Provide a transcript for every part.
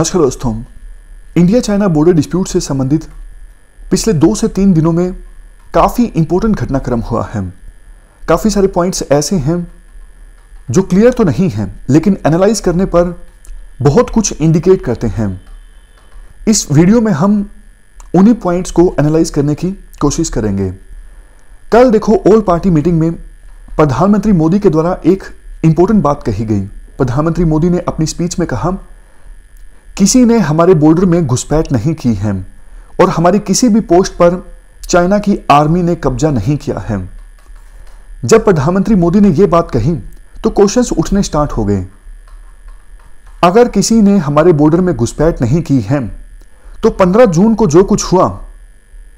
नमस्कार दोस्तों India China border dispute से संबंधित पिछले दो से तीन दिनों में काफ़ी इंपॉर्टेंट घटनाक्रम हुआ है काफ़ी सारे पॉइंट्स ऐसे हैं जो क्लियर तो नहीं हैं लेकिन एनालाइज करने पर बहुत कुछ इंडिकेट करते हैं इस वीडियो में हम उन्हीं पॉइंट्स को एनालाइज करने की कोशिश करेंगे कल देखो ऑल पार्टी मीटिंग में प्रधानमंत्री मोदी के द्वारा एक इंपॉर्टेंट बात कही गई प्रधानमंत्री मोदी ने अपनी स्पीच में कहा किसी ने हमारे बॉर्डर में घुसपैठ नहीं की है और हमारी किसी भी पोस्ट पर चाइना की आर्मी ने कब्जा नहीं किया है जब प्रधानमंत्री मोदी ने यह बात कही तो क्वेश्चंस उठने स्टार्ट हो गए अगर किसी ने हमारे बॉर्डर में घुसपैठ नहीं की है तो 15 जून को जो कुछ हुआ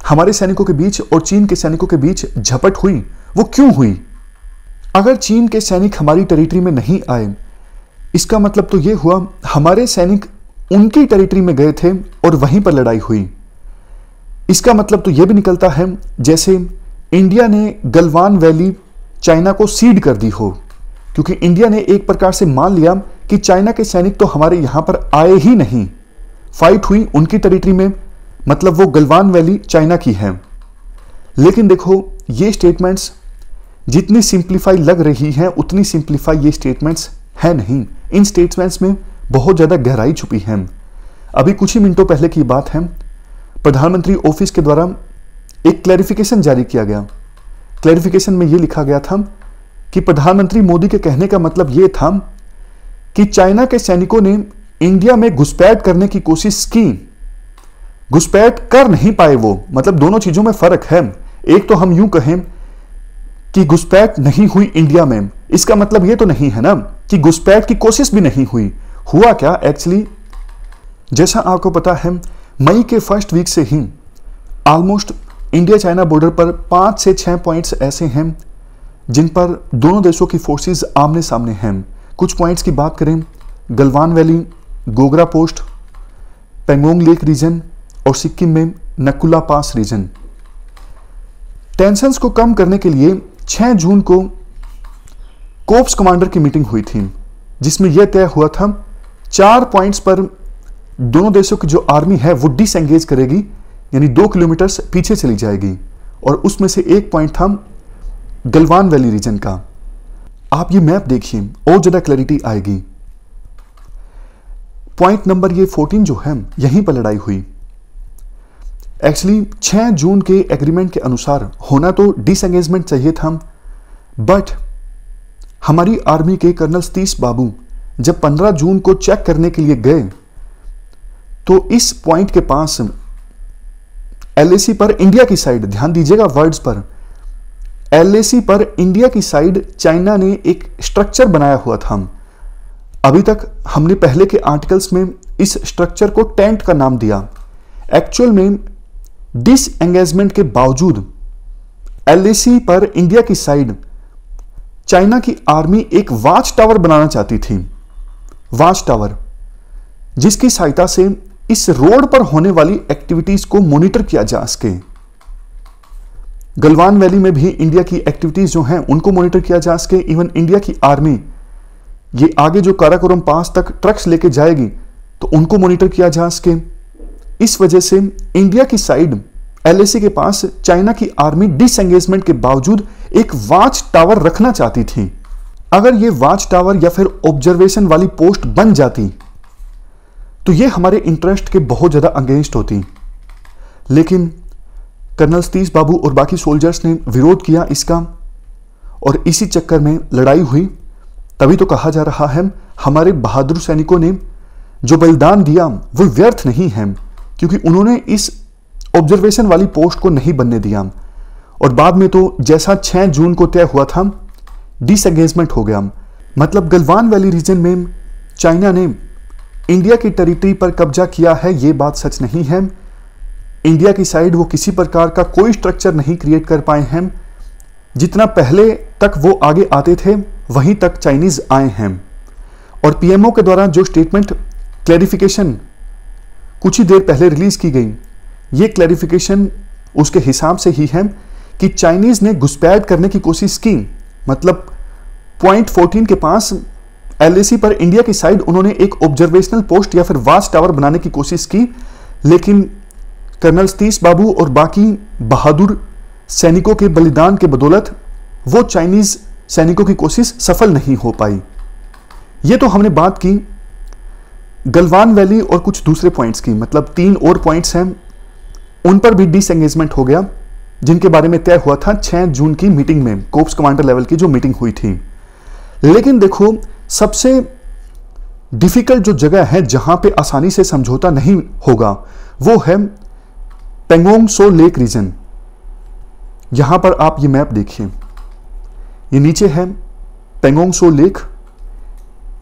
हमारे सैनिकों के बीच और चीन के सैनिकों के बीच झपट हुई वो क्यों हुई अगर चीन के सैनिक हमारी टेरिटरी में नहीं आए इसका मतलब तो यह हुआ हमारे सैनिक उनकी टेरिटरी में गए थे और वहीं पर लड़ाई हुई इसका मतलब तो यह भी निकलता है जैसे इंडिया ने गलवान वैली चाइना को सीड कर दी हो क्योंकि इंडिया ने एक प्रकार से मान लिया कि चाइना के सैनिक तो हमारे यहां पर आए ही नहीं फाइट हुई उनकी टेरिटरी में मतलब वो गलवान वैली चाइना की है लेकिन देखो ये स्टेटमेंट्स जितनी सिंप्लीफाई लग रही हैं उतनी सिंप्लीफाई ये स्टेटमेंट्स है नहीं इन स्टेटमेंट्स में बहुत ज़्यादा गहराई छुपी है अभी कुछ ही मिनटों पहले की बात है प्रधानमंत्री ऑफिस के द्वारा एक क्लैरिफिकेशन जारी किया गया क्लैरिफिकेशन में यह लिखा गया था कि प्रधानमंत्री मोदी के कहने का मतलब यह था कि चाइना के सैनिकों ने इंडिया में घुसपैठ करने की कोशिश की घुसपैठ कर नहीं पाए वो मतलब दोनों चीज़ों में फ़र्क है एक तो हम यूं कहें कि घुसपैठ नहीं हुई इंडिया में इसका मतलब यह तो नहीं है ना कि घुसपैठ की कोशिश भी नहीं हुई हुआ क्या एक्चुअली जैसा आपको पता है मई के फर्स्ट वीक से ही ऑलमोस्ट इंडिया चाइना बॉर्डर पर पांच से छह पॉइंट्स ऐसे हैं जिन पर दोनों देशों की फोर्सेस आमने सामने हैं कुछ पॉइंट्स की बात करें Galwan valley Gogra post Pangong lake region और सिक्किम में नकुला पास रीजन टेंशन को कम करने के लिए 6 जून को कोप्स कमांडर की मीटिंग हुई थी जिसमें यह तय हुआ था चार पॉइंट्स पर दोनों देशों की जो आर्मी है वो डिसंगेज करेगी यानी दो किलोमीटर पीछे चली जाएगी और उसमें से एक पॉइंट था गलवान वैली रीजन का आप ये मैप देखिए और ज़्यादा क्लैरिटी आएगी पॉइंट नंबर ये 14 जो है यहीं पर लड़ाई हुई एक्चुअली 6 जून के एग्रीमेंट के अनुसार होना तो डिसंगेजमेंट चाहिए था बट हमारी आर्मी के कर्नल सतीश बाबू जब 15 जून को चेक करने के लिए गए तो इस पॉइंट के पास एलएसी पर इंडिया की साइड ध्यान दीजिएगा वर्ड्स पर एलएसी पर इंडिया की साइड चाइना ने एक स्ट्रक्चर बनाया हुआ था अभी तक हमने पहले के आर्टिकल्स में इस स्ट्रक्चर को टेंट का नाम दिया एक्चुअल में एंगेजमेंट के बावजूद एलएसी पर इंडिया की साइड चाइना की आर्मी एक वाच टावर बनाना चाहती थी वाच टावर जिसकी सहायता से इस रोड पर होने वाली एक्टिविटीज को मॉनिटर किया जा सके गलवान वैली में भी इंडिया की एक्टिविटीज जो हैं उनको मॉनिटर किया जा सके इवन इंडिया की आर्मी ये आगे जो काराकोरम पास तक ट्रक्स लेके जाएगी तो उनको मॉनिटर किया जा सके इस वजह से इंडिया की साइड एलएसी के पास चाइना की आर्मी डिसंगेजमेंट के बावजूद एक वाच टावर रखना चाहती थी अगर ये वाच टावर या फिर ऑब्जर्वेशन वाली पोस्ट बन जाती तो ये हमारे इंटरेस्ट के बहुत ज़्यादा अगेंस्ट होती लेकिन कर्नल सतीश बाबू और बाकी सोल्जर्स ने विरोध किया इसका और इसी चक्कर में लड़ाई हुई तभी तो कहा जा रहा है हमारे बहादुर सैनिकों ने जो बलिदान दिया वो व्यर्थ नहीं है क्योंकि उन्होंने इस ऑब्जर्वेशन वाली पोस्ट को नहीं बनने दिया और बाद में तो जैसा 6 जून को तय हुआ था डिसंगेजमेंट हो गया मतलब गलवान वैली रीजन में चाइना ने इंडिया की टेरिटरी पर कब्जा किया है ये बात सच नहीं है इंडिया की साइड वो किसी प्रकार का कोई स्ट्रक्चर नहीं क्रिएट कर पाए हैं जितना पहले तक वो आगे आते थे वहीं तक चाइनीज आए हैं और पीएमओ के द्वारा जो स्टेटमेंट क्लैरिफिकेशन कुछ ही देर पहले रिलीज की गई ये क्लैरिफिकेशन उसके हिसाब से ही है कि चाइनीज ने घुसपैठ करने की कोशिश की मतलब पॉइंट फोर्टीन के पास एल पर इंडिया की साइड उन्होंने एक ऑब्जर्वेशनल पोस्ट या फिर वास टावर बनाने की कोशिश की लेकिन कर्नल सतीश बाबू और बाकी बहादुर सैनिकों के बलिदान के बदौलत वो चाइनीज सैनिकों की कोशिश सफल नहीं हो पाई ये तो हमने बात की गलवान वैली और कुछ दूसरे पॉइंट्स की मतलब तीन और पॉइंट्स हैं उन पर भी डिसंगेजमेंट हो गया जिनके बारे में तय हुआ था 6 जून की मीटिंग में कोप्स कमांडर लेवल की जो मीटिंग हुई थी लेकिन देखो सबसे डिफिकल्ट जो जगह है जहां पे आसानी से समझौता नहीं होगा वो है पेंगोंग सो लेक रीजन यहां पर आप ये मैप देखिए ये नीचे है पेंगोंग सो लेक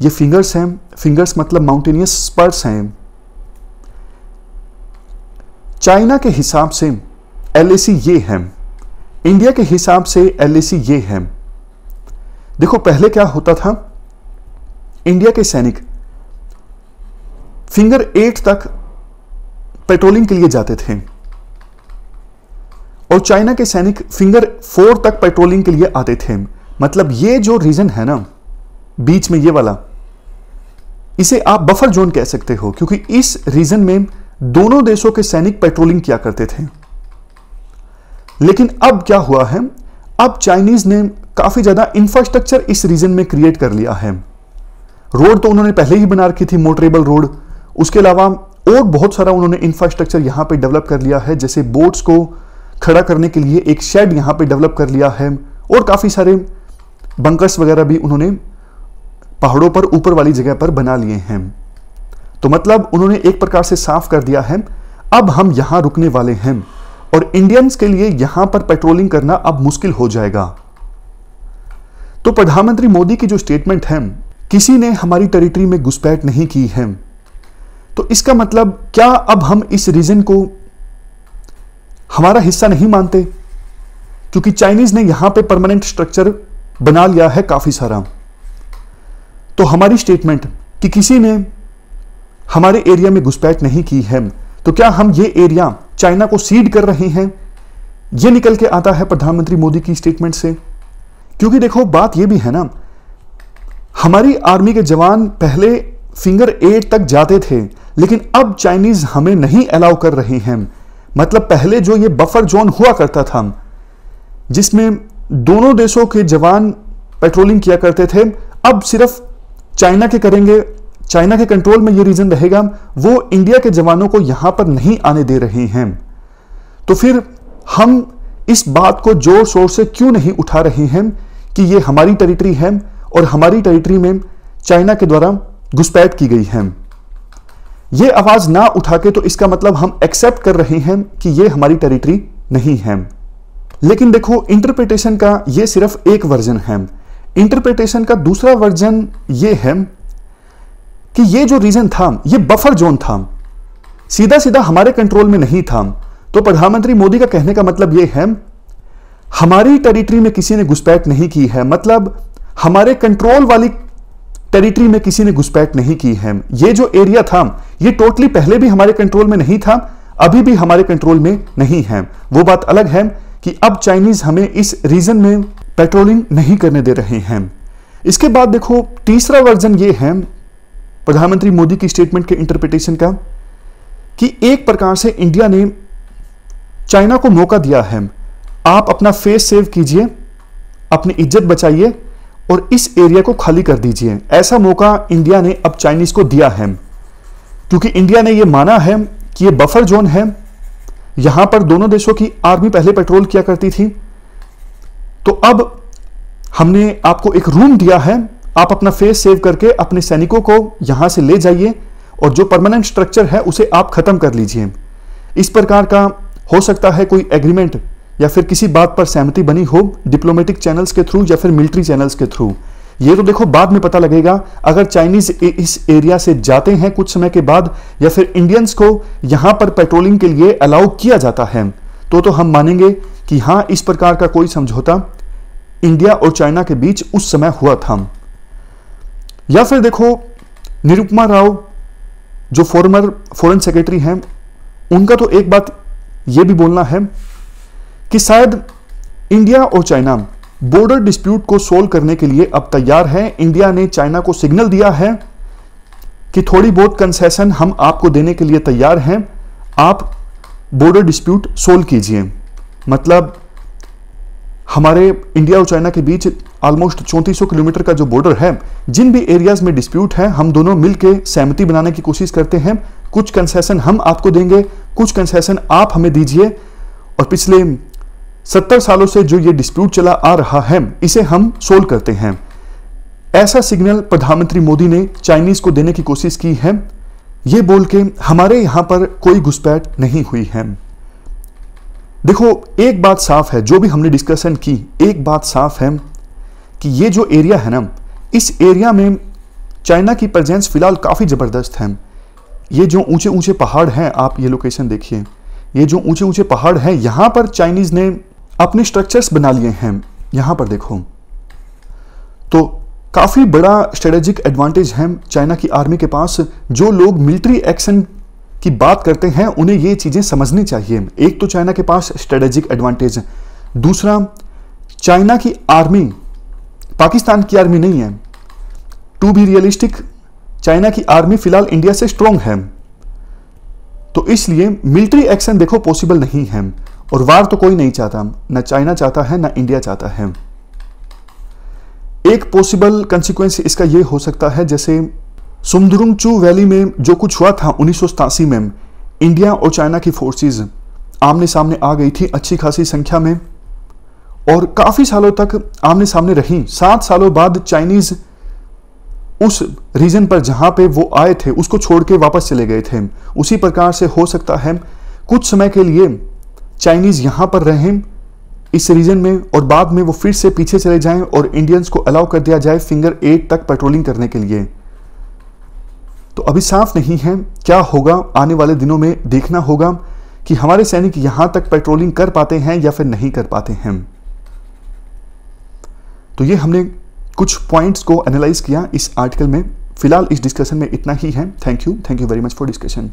ये फिंगर्स हैं फिंगर्स मतलब माउंटेनियस स्पर्स हैं चाइना के हिसाब से एल ये है इंडिया के हिसाब से एल ये है देखो पहले क्या होता था इंडिया के सैनिक फिंगर एट तक पेट्रोलिंग के लिए जाते थे और चाइना के सैनिक फिंगर फोर तक पेट्रोलिंग के लिए आते थे मतलब ये जो रीजन है ना बीच में ये वाला इसे आप बफर जोन कह सकते हो क्योंकि इस रीजन में दोनों देशों के सैनिक पेट्रोलिंग किया करते थे लेकिन अब क्या हुआ है अब चाइनीज ने काफ़ी ज़्यादा इंफ्रास्ट्रक्चर इस रीजन में क्रिएट कर लिया है रोड तो उन्होंने पहले ही बना रखी थी मोटरेबल रोड उसके अलावा और बहुत सारा उन्होंने इंफ्रास्ट्रक्चर यहां पे डेवलप कर लिया है जैसे बोट्स को खड़ा करने के लिए एक शेड यहां पे डेवलप कर लिया है और काफ़ी सारे बंकर्स वगैरह भी उन्होंने पहाड़ों पर ऊपर वाली जगह पर बना लिए हैं तो मतलब उन्होंने एक प्रकार से साफ कर दिया है अब हम यहां रुकने वाले हैं और इंडियंस के लिए यहां पर पेट्रोलिंग करना अब मुश्किल हो जाएगा तो प्रधानमंत्री मोदी की जो स्टेटमेंट है किसी ने हमारी टेरिटरी में घुसपैठ नहीं की है तो इसका मतलब क्या अब हम इस रीजन को हमारा हिस्सा नहीं मानते क्योंकि चाइनीज ने यहां पे परमानेंट स्ट्रक्चर बना लिया है काफी सारा तो हमारी स्टेटमेंट कि किसी ने हमारे एरिया में घुसपैठ नहीं की है तो क्या हम ये एरिया चाइना को सीड कर रहे हैं ये निकल के आता है प्रधानमंत्री मोदी की स्टेटमेंट से क्योंकि देखो बात यह भी है ना हमारी आर्मी के जवान पहले फिंगर एट तक जाते थे लेकिन अब चाइनीज हमें नहीं अलाउ कर रहे हैं मतलब पहले जो ये बफर जोन हुआ करता था जिसमें दोनों देशों के जवान पेट्रोलिंग किया करते थे अब सिर्फ चाइना के करेंगे चाइना के कंट्रोल में ये रीजन रहेगा वो इंडिया के जवानों को यहां पर नहीं आने दे रहे हैं तो फिर हम इस बात को जोर शोर से क्यों नहीं उठा रहे हैं कि ये हमारी टेरिटरी है और हमारी टेरिटरी में चाइना के द्वारा घुसपैठ की गई है ये आवाज ना उठा के तो इसका मतलब हम एक्सेप्ट कर रहे हैं कि ये हमारी टेरिटरी नहीं है लेकिन देखो इंटरप्रिटेशन का ये सिर्फ एक वर्जन है इंटरप्रिटेशन का दूसरा वर्जन ये है कि ये जो रीजन था ये बफर जोन था सीधा सीधा हमारे कंट्रोल में नहीं था तो प्रधानमंत्री मोदी का कहने का मतलब ये है हमारी टेरिटरी में किसी ने घुसपैठ नहीं की है मतलब हमारे कंट्रोल वाली टेरिटरी में किसी ने घुसपैठ नहीं की है ये जो एरिया था ये टोटली पहले भी हमारे कंट्रोल में नहीं था अभी भी हमारे कंट्रोल में नहीं है वो बात अलग है कि अब चाइनीज हमें इस रीजन में पेट्रोलिंग नहीं करने दे रहे हैं इसके बाद देखो तीसरा वर्जन ये है प्रधानमंत्री मोदी की स्टेटमेंट के इंटरप्रिटेशन का कि एक प्रकार से इंडिया ने चाइना को मौका दिया है आप अपना फेस सेव कीजिए अपनी इज्जत बचाइए और इस एरिया को खाली कर दीजिए ऐसा मौका इंडिया ने अब चाइनीज को दिया है क्योंकि इंडिया ने यह माना है कि यह बफर जोन है यहां पर दोनों देशों की आर्मी पहले पेट्रोल किया करती थी तो अब हमने आपको एक रूम दिया है आप अपना फेस सेव करके अपने सैनिकों को यहां से ले जाइए और जो परमानेंट स्ट्रक्चर है उसे आप ख़त्म कर लीजिए इस प्रकार का हो सकता है कोई एग्रीमेंट या फिर किसी बात पर सहमति बनी हो डिप्लोमेटिक चैनल्स के थ्रू या फिर मिलिट्री चैनल्स के थ्रू ये तो देखो बाद में पता लगेगा अगर चाइनीज इस एरिया से जाते हैं कुछ समय के बाद या फिर इंडियंस को यहां पर पेट्रोलिंग के लिए अलाउ किया जाता है तो तो हम मानेंगे कि हाँ इस प्रकार का कोई समझौता इंडिया और चाइना के बीच उस समय हुआ था या फिर देखो निरुपमा राव जो फॉर्मर फॉरेन सेक्रेटरी हैं उनका तो एक बात यह भी बोलना है कि शायद इंडिया और चाइना बॉर्डर डिस्प्यूट को सोल्व करने के लिए अब तैयार है इंडिया ने चाइना को सिग्नल दिया है कि थोड़ी बहुत कंसेशन हम आपको देने के लिए तैयार हैं आप बॉर्डर डिस्प्यूट सोल्व कीजिए मतलब हमारे इंडिया और चाइना के बीच ऑलमोस्ट चौंतीस किलोमीटर का जो बॉर्डर है जिन भी एरियाज में डिस्प्यूट है हम दोनों मिलकर सहमति बनाने की कोशिश करते हैं कुछ कंसेशन हम आपको देंगे कुछ कंसेशन आप हमें दीजिए और पिछले सत्तर सालों से जो ये डिस्प्यूट चला आ रहा है इसे हम सोल्व करते हैं ऐसा सिग्नल प्रधानमंत्री मोदी ने चाइनीज को देने की कोशिश की है ये बोल के हमारे यहां पर कोई घुसपैठ नहीं हुई है देखो एक बात साफ है जो भी हमने डिस्कशन की एक बात साफ है कि ये जो एरिया है ना इस एरिया में चाइना की प्रजेंस फ़िलहाल काफ़ी ज़बरदस्त है ये जो ऊंचे ऊंचे पहाड़ हैं आप ये लोकेशन देखिए ये जो ऊंचे ऊंचे पहाड़ हैं यहाँ पर चाइनीज़ ने अपने स्ट्रक्चर्स बना लिए हैं यहाँ पर देखो तो काफ़ी बड़ा स्ट्रेटेजिक एडवांटेज है चाइना की आर्मी के पास जो लोग मिलिट्री एक्शन की बात करते हैं उन्हें ये चीज़ें समझनी चाहिए एक तो चाइना के पास स्ट्रेटेजिक एडवांटेज दूसरा चाइना की आर्मी पाकिस्तान की आर्मी नहीं है टू बी रियलिस्टिक चाइना की आर्मी फिलहाल इंडिया से स्ट्रॉन्ग है तो इसलिए मिलिट्री एक्शन देखो पॉसिबल नहीं है और वार तो कोई नहीं चाहता ना चाइना चाहता है ना इंडिया चाहता है एक पॉसिबल कंसिक्वेंस इसका यह हो सकता है जैसे सुमदुरुंगचू वैली में जो कुछ हुआ था उन्नीस में इंडिया और चाइना की फोर्सेस आमने सामने आ गई थी अच्छी खासी संख्या में और काफ़ी सालों तक आमने सामने रही सात सालों बाद चाइनीज़ उस रीजन पर जहां पे वो आए थे उसको छोड़ के वापस चले गए थे उसी प्रकार से हो सकता है कुछ समय के लिए चाइनीज़ यहां पर रहें इस रीजन में और बाद में वो फिर से पीछे चले जाएं और इंडियंस को अलाउ कर दिया जाए फिंगर एट तक पेट्रोलिंग करने के लिए तो अभी साफ नहीं है क्या होगा आने वाले दिनों में देखना होगा कि हमारे सैनिक यहां तक पेट्रोलिंग कर पाते हैं या फिर नहीं कर पाते हैं तो ये हमने कुछ पॉइंट्स को एनालाइज किया इस आर्टिकल में फिलहाल इस डिस्कशन में इतना ही है thank you thank you very much for discussion